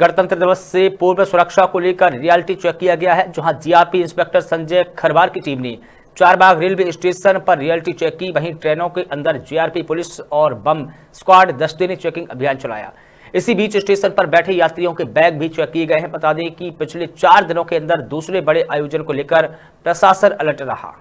गणतंत्र दिवस से पूर्व सुरक्षा को लेकर रियलिटी चेक किया गया है जहां जीआरपी इंस्पेक्टर संजय खरवार की टीम ने चारबाग रेलवे स्टेशन पर रियलिटी चेक की वहीं ट्रेनों के अंदर जीआरपी पुलिस और बम स्क्वाड दस्ते ने चेकिंग अभियान चलाया इसी बीच स्टेशन पर बैठे यात्रियों के बैग भी चेक किए गए हैं बता दें कि पिछले चार दिनों के अंदर दूसरे बड़े आयोजन को लेकर प्रशासन अलर्ट रहा